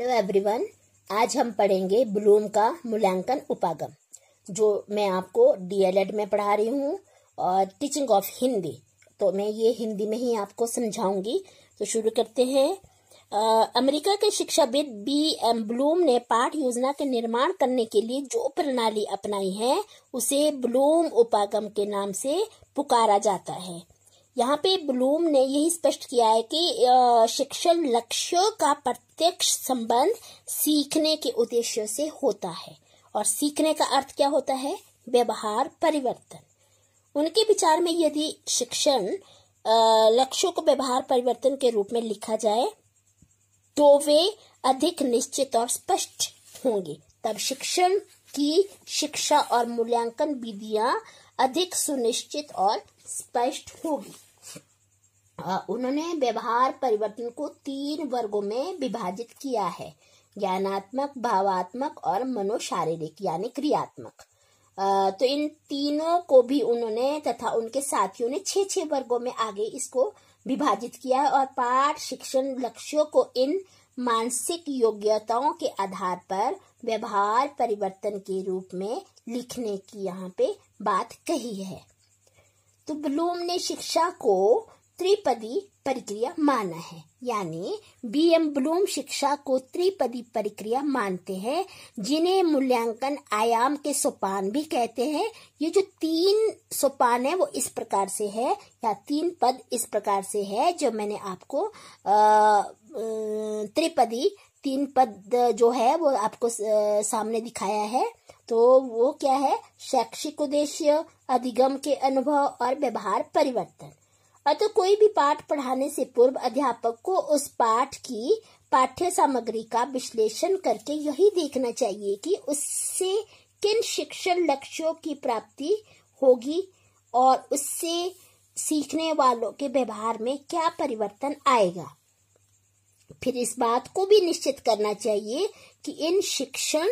hello everyone आज हम पढ़ेंगे ब्लूम का मूल्यांकन उपागम जो मैं आपको डीएलएड में पढ़ा रही हूँ और टीचिंग ऑफ हिंदी तो मैं ये हिंदी में ही आपको समझाऊंगी तो शुरू करते हैं आ, अमेरिका के शिक्षाविद बी एम ब्लूम ने पाठ योजना के निर्माण करने के लिए जो प्रणाली अपनाई है उसे ब्लूम उपागम के नाम से पुकारा जाता है यहाँ पे ब्लूम ने यही स्पष्ट किया है कि शिक्षण लक्ष्यों का प्रत्यक्ष संबंध सीखने के उद्देश्य से होता है और सीखने का अर्थ क्या होता है व्यवहार परिवर्तन उनके विचार में यदि शिक्षण लक्ष्यों को व्यवहार परिवर्तन के रूप में लिखा जाए तो वे अधिक निश्चित और स्पष्ट होंगे तब शिक्षण की शिक्षा और मूल्यांकन विधियां अधिक सुनिश्चित और स्पष्ट होगी उन्होंने व्यवहार परिवर्तन को तीन वर्गों में विभाजित किया है ज्ञानात्मक भावात्मक और मनोशारीरिक यानी क्रियात्मक तो इन तीनों को भी उन्होंने तथा उनके साथियों ने छह छह वर्गों में आगे इसको विभाजित किया है और पाठ शिक्षण लक्ष्यों को इन मानसिक योग्यताओं के आधार पर व्यवहार परिवर्तन के रूप में लिखने की यहाँ पे बात कही है तो ब्लूम ने शिक्षा को त्रिपदी प्रक्रिया माना है यानी बी एम ब्लूम शिक्षा को त्रिपदी प्रक्रिया मानते हैं जिन्हें मूल्यांकन आयाम के सोपान भी कहते हैं ये जो तीन सोपान है वो इस प्रकार से है या तीन पद इस प्रकार से है जो मैंने आपको त्रिपदी तीन पद जो है वो आपको सामने दिखाया है तो वो क्या है शैक्षिक उद्देश्य अधिगम के अनुभव और व्यवहार परिवर्तन अतः कोई भी पाठ पढ़ाने से पूर्व अध्यापक को उस पाठ की पाठ्य सामग्री का विश्लेषण करके यही देखना चाहिए कि उससे किन शिक्षण लक्ष्यों की प्राप्ति होगी और उससे सीखने वालों के व्यवहार में क्या परिवर्तन आएगा फिर इस बात को भी निश्चित करना चाहिए कि इन शिक्षण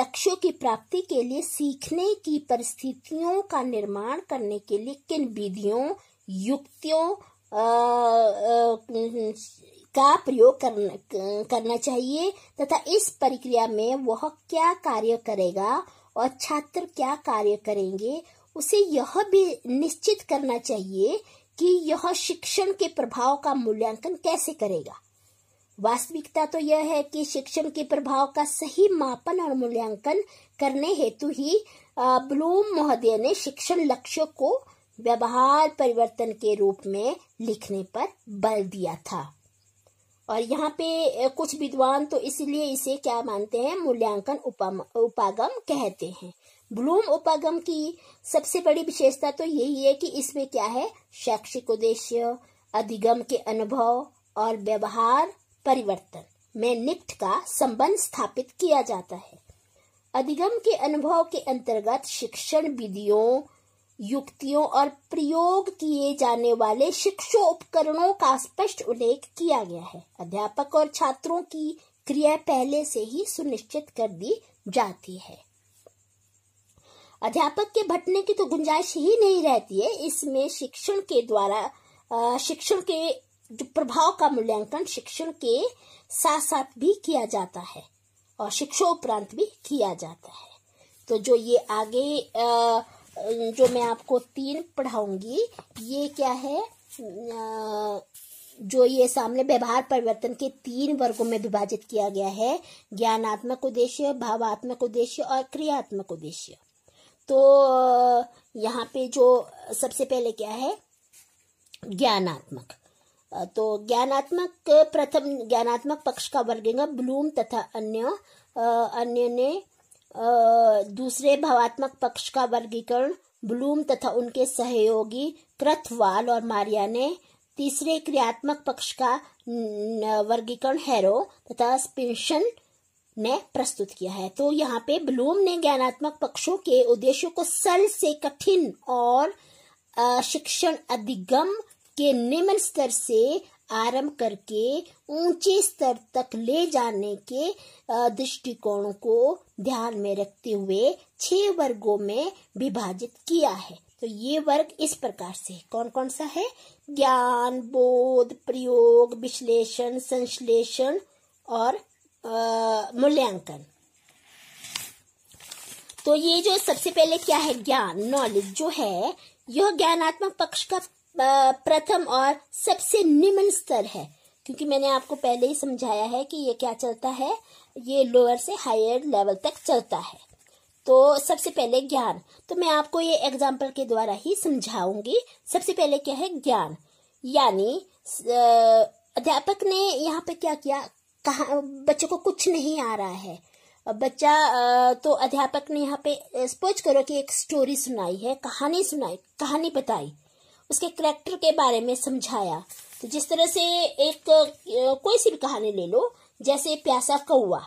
लक्ष्यों की प्राप्ति के लिए सीखने की परिस्थितियों का निर्माण करने के लिए किन विधियों युक्तियों का प्रयोग करना करना चाहिए तथा इस प्रक्रिया में वह क्या कार्य करेगा और छात्र क्या कार्य करेंगे उसे यह भी निश्चित करना चाहिए कि यह शिक्षण के प्रभाव का मूल्यांकन कैसे करेगा वास्तविकता तो यह है कि शिक्षण के प्रभाव का सही मापन और मूल्यांकन करने हेतु ही ब्लूम महोदय ने शिक्षण लक्ष्यों को व्यवहार परिवर्तन के रूप में लिखने पर बल दिया था और यहाँ पे कुछ विद्वान तो इसलिए इसे क्या मानते हैं मूल्यांकन उपागम कहते हैं ब्लूम उपागम की सबसे बड़ी विशेषता तो यही है कि इसमें क्या है शैक्षिक उद्देश्य अधिगम के अनुभव और व्यवहार परिवर्तन में निप्ट का संबंध स्थापित किया जाता है अधिगम के अनुभव के अंतर्गत शिक्षण विधियों युक्तियों और प्रयोग किए जाने वाले शिक्षा उपकरणों का स्पष्ट उल्लेख किया गया है अध्यापक और छात्रों की क्रिया पहले से ही सुनिश्चित कर दी जाती है अध्यापक के भटने की तो गुंजाइश ही नहीं रहती है इसमें शिक्षण के द्वारा शिक्षण के जो प्रभाव का मूल्यांकन शिक्षण के साथ साथ भी किया जाता है और शिक्षा उपरांत भी किया जाता है तो जो ये आगे आ, जो मैं आपको तीन पढ़ाऊंगी ये क्या है जो ये सामने व्यवहार परिवर्तन के तीन वर्गों में विभाजित किया गया है ज्ञानात्मक उद्देश्य भावात्मक उद्देश्य और क्रियात्मक उद्देश्य तो यहाँ पे जो सबसे पहले क्या है ज्ञानात्मक तो ज्ञानात्मक प्रथम ज्ञानात्मक पक्ष का वर्ग ब्लूम तथा अन्य अन्य ने दूसरे भावात्मक पक्ष का वर्गीकरण ब्लूम तथा उनके सहयोगी क्रथवाल और मारिया ने तीसरे क्रियात्मक पक्ष का वर्गीकरण हैरो तथा स्पिशन ने प्रस्तुत किया है तो यहाँ पे ब्लूम ने ज्ञानात्मक पक्षों के उद्देश्यों को सर से कठिन और शिक्षण अधिगम के निम्न स्तर से आरंभ करके ऊंचे स्तर तक ले जाने के दृष्टिकोणों को ध्यान में रखते हुए छह वर्गों में विभाजित किया है तो ये वर्ग इस प्रकार से कौन कौन सा है ज्ञान बोध प्रयोग विश्लेषण संश्लेषण और मूल्यांकन तो ये जो सबसे पहले क्या है ज्ञान नॉलेज जो है यह ज्ञानात्मक पक्ष का प्रथम और सबसे निम्न स्तर है क्योंकि मैंने आपको पहले ही समझाया है कि ये क्या चलता है ये लोअर से हायर लेवल तक चलता है तो सबसे पहले ज्ञान तो मैं आपको ये एग्जाम्पल के द्वारा ही समझाऊंगी सबसे पहले क्या है ज्ञान यानी अध्यापक ने यहाँ पे क्या किया कहा बच्चों को कुछ नहीं आ रहा है बच्चा तो अध्यापक ने यहाँ पे स्पोज करो कि एक स्टोरी सुनाई है कहानी सुनाई कहानी बताई उसके करेक्टर के बारे में समझाया तो जिस तरह से एक कोई सी भी कहानी ले लो जैसे प्यासा कौआ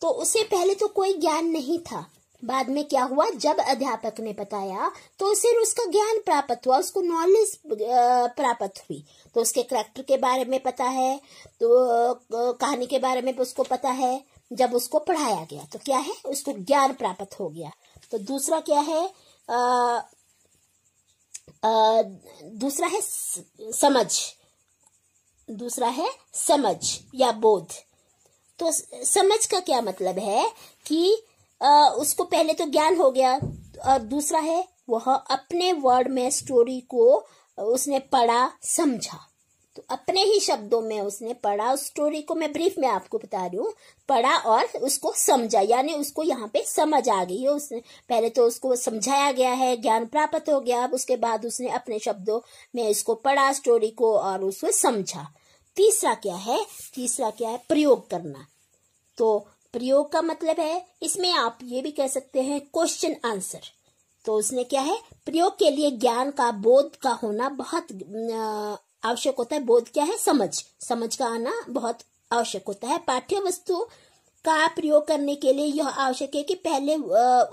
तो उसे पहले तो कोई ज्ञान नहीं था बाद में क्या हुआ जब अध्यापक ने बताया तो उसे उसका ज्ञान प्राप्त हुआ उसको नॉलेज प्राप्त हुई तो उसके करेक्टर के बारे में पता है तो कहानी के बारे में उसको पता है जब उसको पढ़ाया गया तो क्या है उसको ज्ञान प्राप्त हो गया तो दूसरा क्या है दूसरा है समझ दूसरा है समझ या बोध तो समझ का क्या मतलब है कि आ, उसको पहले तो ज्ञान हो गया और दूसरा है वह अपने वर्ड में स्टोरी को उसने पढ़ा समझा तो अपने ही शब्दों में उसने पढ़ा उस स्टोरी को मैं ब्रीफ में आपको बता रही हूँ पढ़ा और उसको समझा यानी उसको यहाँ पे समझ आ गई है उसने पहले तो उसको समझाया गया है ज्ञान प्राप्त हो गया अब उसके बाद उसने अपने शब्दों में इसको पढ़ा स्टोरी को और उसको समझा तीसरा क्या है तीसरा क्या है प्रयोग करना तो प्रयोग का मतलब है इसमें आप ये भी कह सकते हैं क्वेश्चन आंसर तो उसने क्या है प्रयोग के लिए ज्ञान का बोध का होना बहुत आवश्यक होता है बोध क्या है समझ समझ का आना बहुत आवश्यक होता है पाठ्य वस्तु का प्रयोग करने के लिए यह आवश्यक है कि पहले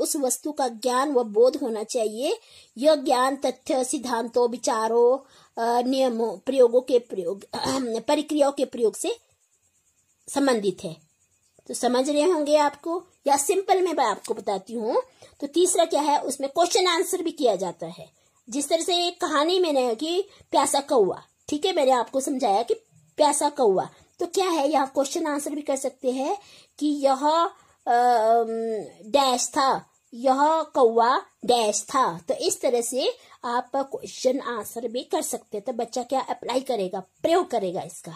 उस वस्तु का ज्ञान व बोध होना चाहिए यह ज्ञान तथ्य सिद्धांतों विचारों नियमों प्रयोगों के प्रयोग प्रक्रियाओं के प्रयोग से संबंधित है तो समझ रहे होंगे आपको या सिंपल में मैं आपको बताती हूँ तो तीसरा क्या है उसमें क्वेश्चन आंसर भी किया जाता है जिस तरह से एक कहानी मैंने की कि प्यासा कौआ ठीक है मैंने आपको समझाया कि प्यासा कौआ तो क्या है यहाँ क्वेश्चन आंसर भी कर सकते हैं कि यह डैश था यह कौआ डैश था तो इस तरह से आप क्वेश्चन आंसर भी कर सकते हैं तो बच्चा क्या अप्लाई करेगा प्रयोग करेगा इसका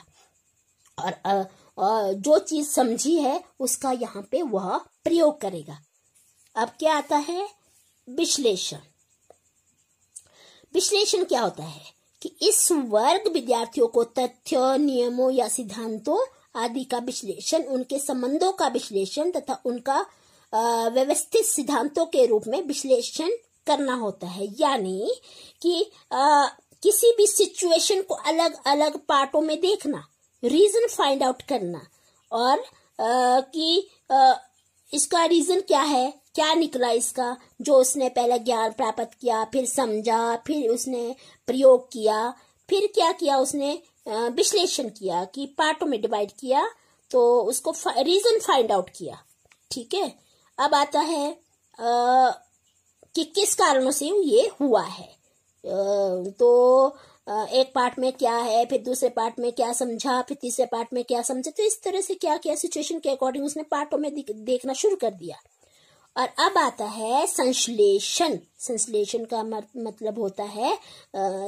और, आ, और जो चीज समझी है उसका यहाँ पे वह प्रयोग करेगा अब क्या आता है विश्लेषण विश्लेषण क्या होता है कि इस वर्ग विद्यार्थियों को तथ्य नियमों या सिद्धांतों आदि का विश्लेषण उनके संबंधों का विश्लेषण तथा उनका व्यवस्थित सिद्धांतों के रूप में विश्लेषण करना होता है यानी कि आ, किसी भी सिचुएशन को अलग अलग पार्टों में देखना रीजन फाइंड आउट करना और आ, कि आ, इसका रीजन क्या है क्या निकला इसका जो उसने पहले ज्ञान प्राप्त किया फिर समझा फिर उसने प्रयोग किया फिर क्या किया उसने विश्लेषण किया कि पार्टों में डिवाइड किया तो उसको रीजन फाइंड आउट किया ठीक है अब आता है आ, कि किस कारणों से ये हुआ है आ, तो आ, एक पार्ट में क्या है फिर दूसरे पार्ट में क्या समझा फिर तीसरे पार्ट में क्या समझा तो इस तरह से क्या क्या सिचुएशन के अकॉर्डिंग उसने पार्टों में देखना शुरू कर दिया और अब आता है संश्लेषण संश्लेषण का मतलब होता है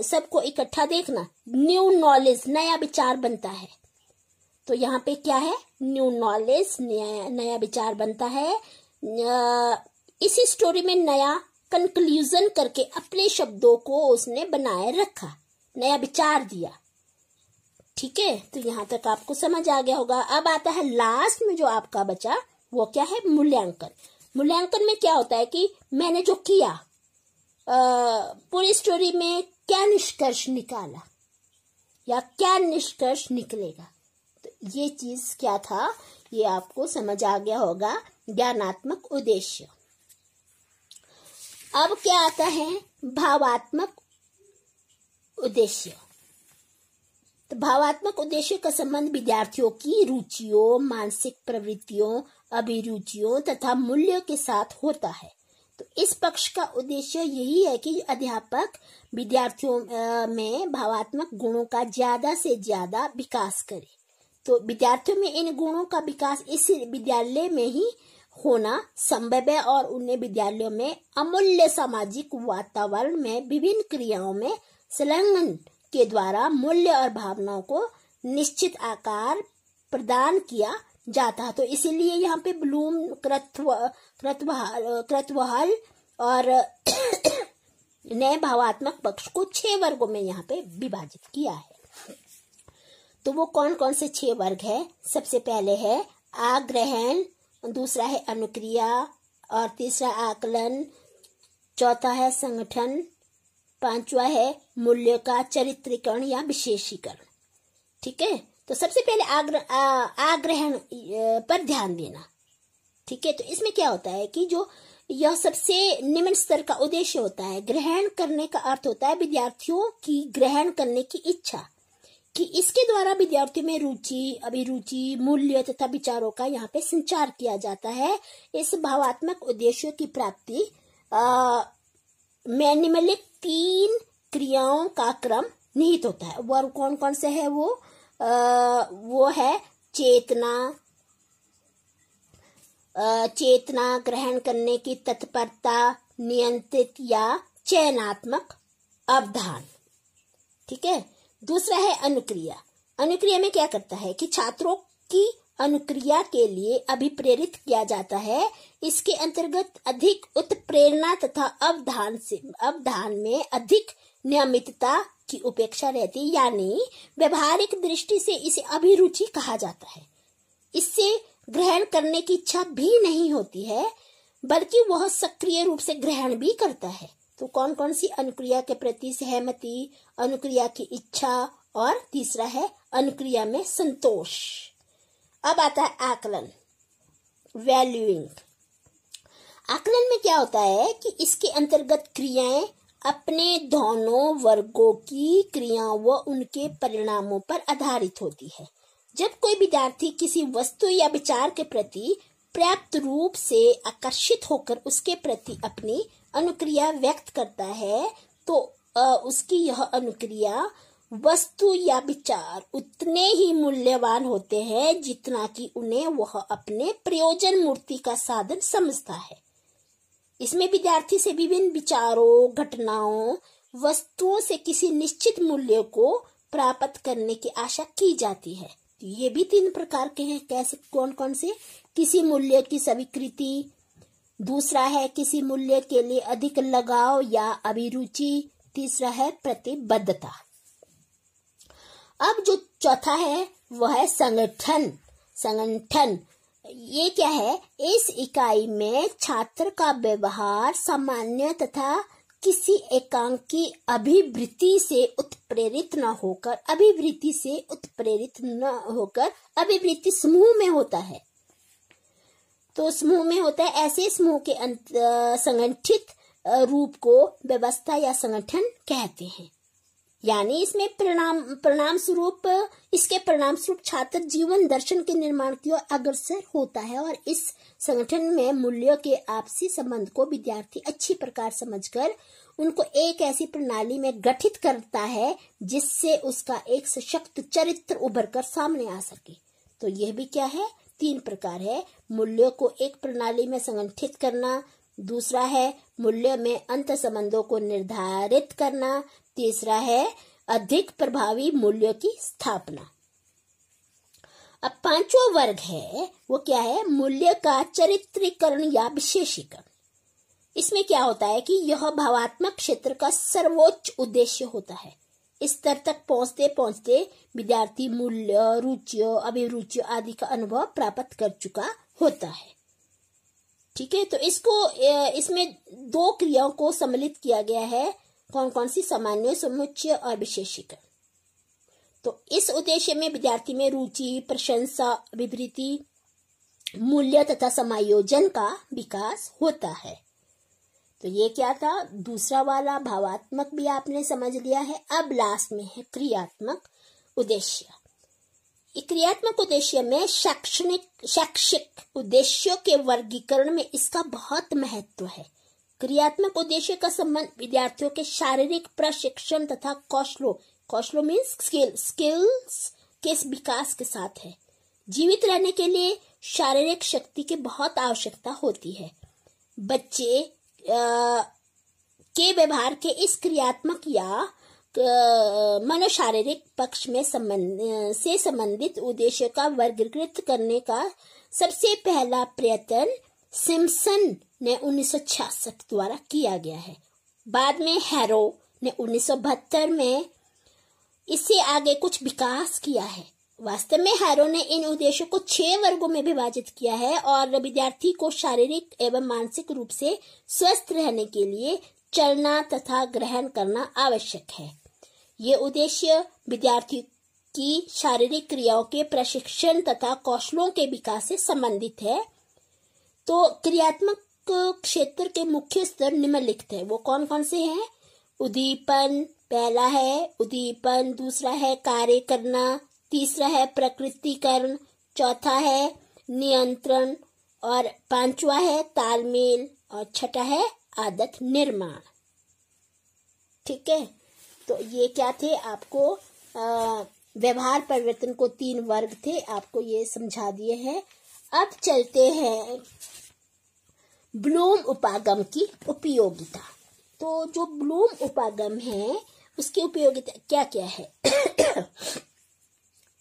सबको इकट्ठा देखना न्यू नॉलेज नया विचार बनता है तो यहाँ पे क्या है न्यू नॉलेज नया नया विचार बनता है इसी स्टोरी में नया कंक्लूजन करके अपने शब्दों को उसने बनाए रखा नया विचार दिया ठीक है तो यहाँ तक आपको समझ आ गया होगा अब आता है लास्ट में जो आपका बचा वो क्या है मूल्यांकन मूल्यांकन में क्या होता है कि मैंने जो किया पूरी स्टोरी में क्या निष्कर्ष निकाला या क्या निष्कर्ष निकलेगा तो ये चीज क्या था ये आपको समझ आ गया होगा ज्ञानात्मक उद्देश्य अब क्या आता है भावात्मक उद्देश्य तो भावात्मक उद्देश्य का संबंध विद्यार्थियों की रुचियों मानसिक प्रवृत्तियों अभिरुचियों तथा मूल्यों के साथ होता है तो इस पक्ष का उद्देश्य यही है कि अध्यापक विद्यार्थियों में भावात्मक गुणों का ज्यादा से ज्यादा विकास करे तो विद्यार्थियों में इन गुणों का विकास इस विद्यालय में ही होना संभव है और उन्हें विद्यालयों में अमूल्य सामाजिक वातावरण में विभिन्न क्रियाओं में संलग्न के द्वारा मूल्य और भावनाओं को निश्चित आकार प्रदान किया जाता तो इसीलिए यहाँ पे ब्लूम क्रतवहाल और नए भावात्मक पक्ष को छह वर्गों में यहाँ पे विभाजित किया है तो वो कौन कौन से छह वर्ग है सबसे पहले है आग्रहण दूसरा है अनुक्रिया और तीसरा आकलन चौथा है संगठन पांचवा है मूल्य का चरित्रीकरण या विशेषीकरण ठीक है तो सबसे पहले आग्रह आग्रहण पर ध्यान देना ठीक है तो इसमें क्या होता है कि जो यह सबसे निम्न स्तर का उद्देश्य होता है ग्रहण करने का अर्थ होता है विद्यार्थियों की ग्रहण करने की इच्छा कि इसके द्वारा विद्यार्थियों में रुचि अभिरुचि मूल्य तथा विचारों का यहाँ पे संचार किया जाता है इस भावात्मक उद्देश्यों की प्राप्ति में निम्नलिखित तीन क्रियाओं का क्रम निहित होता है वर्ग कौन कौन से है वो वो है चेतना चेतना ग्रहण करने की तत्परता नियंत्रित या चयनात्मक अवधान ठीक है दूसरा है अनुक्रिया अनुक्रिया में क्या करता है कि छात्रों की अनुक्रिया के लिए अभिप्रेरित किया जाता है इसके अंतर्गत अधिक उत्प्रेरणा तथा अवधान से अवधान में अधिक नियमितता की उपेक्षा रहती यानी व्यवहारिक दृष्टि से इसे अभिरुचि कहा जाता है इससे ग्रहण करने की इच्छा भी नहीं होती है बल्कि वह सक्रिय रूप से ग्रहण भी करता है तो कौन कौन सी अनुक्रिया के प्रति सहमति अनुक्रिया की इच्छा और तीसरा है अनुक्रिया में संतोष अब आता है आकलन वैल्यूइंग आकलन में क्या होता है कि इसके अंतर्गत क्रियाएं अपने दोनों वर्गों की क्रियाओं व उनके परिणामों पर आधारित होती है जब कोई विद्यार्थी किसी वस्तु या विचार के प्रति पर्याप्त रूप से आकर्षित होकर उसके प्रति अपनी अनुक्रिया व्यक्त करता है तो उसकी यह अनुक्रिया वस्तु या विचार उतने ही मूल्यवान होते हैं जितना कि उन्हें वह अपने प्रयोजन मूर्ति का साधन समझता है इसमें विद्यार्थी से विभिन्न विचारों घटनाओं वस्तुओं से किसी निश्चित मूल्य को प्राप्त करने की आशा की जाती है तो ये भी तीन प्रकार के हैं कैसे कौन कौन से किसी मूल्य की स्वीकृति दूसरा है किसी मूल्य के लिए अधिक लगाव या अभिरुचि तीसरा है प्रतिबद्धता अब जो चौथा है वह है संगठन संगठन ये क्या है इस इकाई में छात्र का व्यवहार सामान्य तथा किसी एकांकी अभिवृत्ति से उत्प्रेरित न होकर अभिवृत्ति से उत्प्रेरित न होकर अभिवृत्ति समूह में होता है तो समूह में होता है ऐसे समूह के संगठित रूप को व्यवस्था या संगठन कहते हैं यानी इसमें परिणाम प्रणाम स्वरूप इसके परिणाम स्वरूप छात्र जीवन दर्शन के निर्माण की ओर अग्रसर होता है और इस संगठन में मूल्यों के आपसी संबंध को विद्यार्थी अच्छी प्रकार समझकर उनको एक ऐसी प्रणाली में गठित करता है जिससे उसका एक सशक्त चरित्र उभर कर सामने आ सके तो यह भी क्या है तीन प्रकार है मूल्यों को एक प्रणाली में संगठित करना दूसरा है मूल्य में अंत संबंधों को निर्धारित करना तीसरा है अधिक प्रभावी मूल्यों की स्थापना अब पांचवा वर्ग है वो क्या है मूल्य का चरित्रीकरण या विशेषीकरण इसमें क्या होता है कि यह भावात्मक क्षेत्र का सर्वोच्च उद्देश्य होता है इस स्तर तक पहुंचते पहुंचते विद्यार्थी मूल्य रुचियों अभिरुचियों आदि का अनुभव प्राप्त कर चुका होता है ठीक है तो इसको इसमें दो क्रियाओं को सम्मिलित किया गया है कौन कौन सी सामान्य समुच्चय और विशेषिक तो इस उद्देश्य में विद्यार्थी में रुचि प्रशंसा अभिवृत्ति मूल्य तथा समायोजन का विकास होता है तो ये क्या था दूसरा वाला भावात्मक भी आपने समझ लिया है अब लास्ट में है क्रियात्मक उद्देश्य क्रियात्मक उद्देश्य में शैक्षणिक शैक्षिक उद्देश्यों के वर्गीकरण में इसका बहुत महत्व है क्रियात्मक उद्देश्य का संबंध विद्यार्थियों के शारीरिक प्रशिक्षण तथा कौशलों कौशलों मीन्स स्किल स्किल्स के विकास के साथ है जीवित रहने के लिए शारीरिक शक्ति की बहुत आवश्यकता होती है बच्चे आ, के व्यवहार के इस क्रियात्मक या मनोशारीरिक पक्ष में संबंध से संबंधित उद्देश्य का वर्गीकृत करने का सबसे पहला प्रयत्न सिम्सन ने उन्नीस द्वारा किया गया है बाद में हैरो ने उन्नीस में इससे आगे कुछ विकास किया है वास्तव में हैरो ने इन उद्देश्यों को छह वर्गों में विभाजित किया है और विद्यार्थी को शारीरिक एवं मानसिक रूप से स्वस्थ रहने के लिए चलना तथा ग्रहण करना आवश्यक है ये उद्देश्य विद्यार्थी की शारीरिक क्रियाओं के प्रशिक्षण तथा कौशलों के विकास से संबंधित है तो क्रियात्मक क्षेत्र के मुख्य स्तर निम्नलिखित है वो कौन कौन से हैं उदीपन पहला है उदीपन दूसरा है कार्य करना तीसरा है प्रकृतिकरण चौथा है नियंत्रण और पांचवा है तालमेल और छठा है आदत निर्माण ठीक है तो ये क्या थे आपको व्यवहार परिवर्तन को तीन वर्ग थे आपको ये समझा दिए हैं अब चलते हैं ब्लूम उपागम की उपयोगिता तो जो ब्लूम उपागम है उसकी उपयोगिता क्या क्या है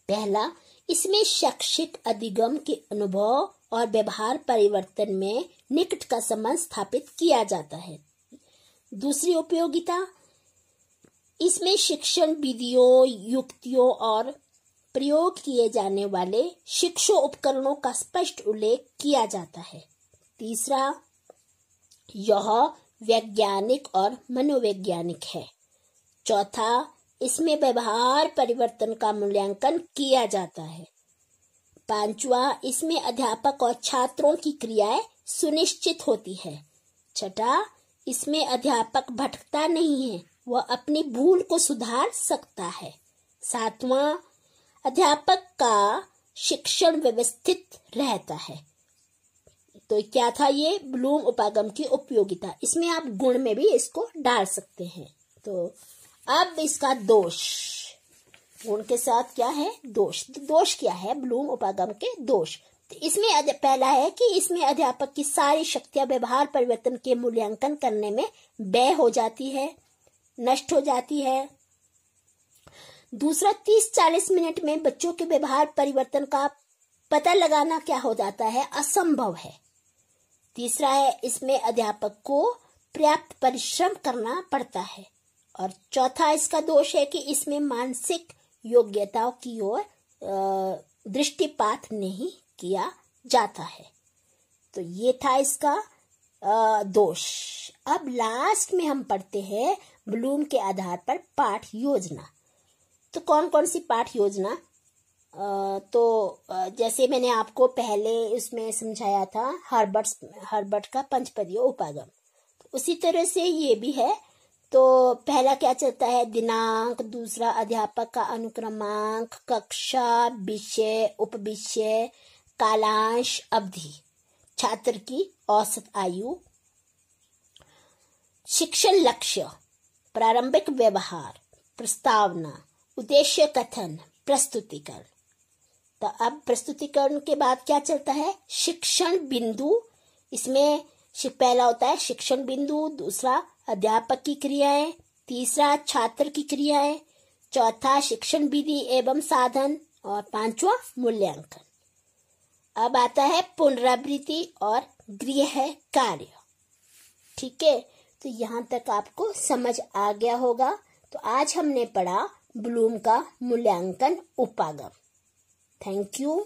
पहला इसमें शैक्षिक अधिगम के अनुभव और व्यवहार परिवर्तन में निकट का संबंध स्थापित किया जाता है दूसरी उपयोगिता इसमें शिक्षण विधियों युक्तियों और प्रयोग किए जाने वाले शिक्षा उपकरणों का स्पष्ट उल्लेख किया जाता है तीसरा यह वैज्ञानिक और मनोवैज्ञानिक है चौथा इसमें व्यवहार परिवर्तन का मूल्यांकन किया जाता है पांचवा इसमें अध्यापक और छात्रों की क्रियाएं सुनिश्चित होती है छठा इसमें अध्यापक भटकता नहीं है वह अपनी भूल को सुधार सकता है सातवां अध्यापक का शिक्षण व्यवस्थित रहता है तो क्या था ये ब्लूम उपागम की उपयोगिता इसमें आप गुण में भी इसको डाल सकते हैं तो अब इसका दोष गुण के साथ क्या है दोष दोष क्या है ब्लूम उपागम के दोष तो इसमें पहला है कि इसमें अध्यापक की सारी शक्तियां व्यवहार परिवर्तन के मूल्यांकन करने में व्यय हो जाती है नष्ट हो जाती है दूसरा तीस चालीस मिनट में बच्चों के व्यवहार परिवर्तन का पता लगाना क्या हो जाता है असंभव है तीसरा है इसमें अध्यापक को पर्याप्त परिश्रम करना पड़ता है और चौथा इसका दोष है कि इसमें मानसिक योग्यताओं की ओर दृष्टिपात नहीं किया जाता है तो ये था इसका दोष अब लास्ट में हम पढ़ते हैं ब्लूम के आधार पर पाठ योजना तो कौन कौन सी पाठ योजना तो जैसे मैंने आपको पहले उसमें समझाया था हर्बर्ट हर्बर्ट का पंचपदीय उपागम उसी तरह से ये भी है तो पहला क्या चलता है दिनांक दूसरा अध्यापक का अनुक्रमांक कक्षा विषय उप विषय कालांश अवधि छात्र की औसत आयु शिक्षण लक्ष्य प्रारंभिक व्यवहार प्रस्तावना उद्देश्य कथन प्रस्तुतिकरण तो अब प्रस्तुतिकरण के बाद क्या चलता है शिक्षण बिंदु इसमें पहला होता है शिक्षण बिंदु दूसरा अध्यापक की क्रियाएं तीसरा छात्र की क्रियाएं चौथा शिक्षण विधि एवं साधन और पांचवा मूल्यांकन अब आता है पुनरावृत्ति और गृह कार्य ठीक है तो यहाँ तक आपको समझ आ गया होगा तो आज हमने पढ़ा ब्लूम का मूल्यांकन उपागम थैंक यू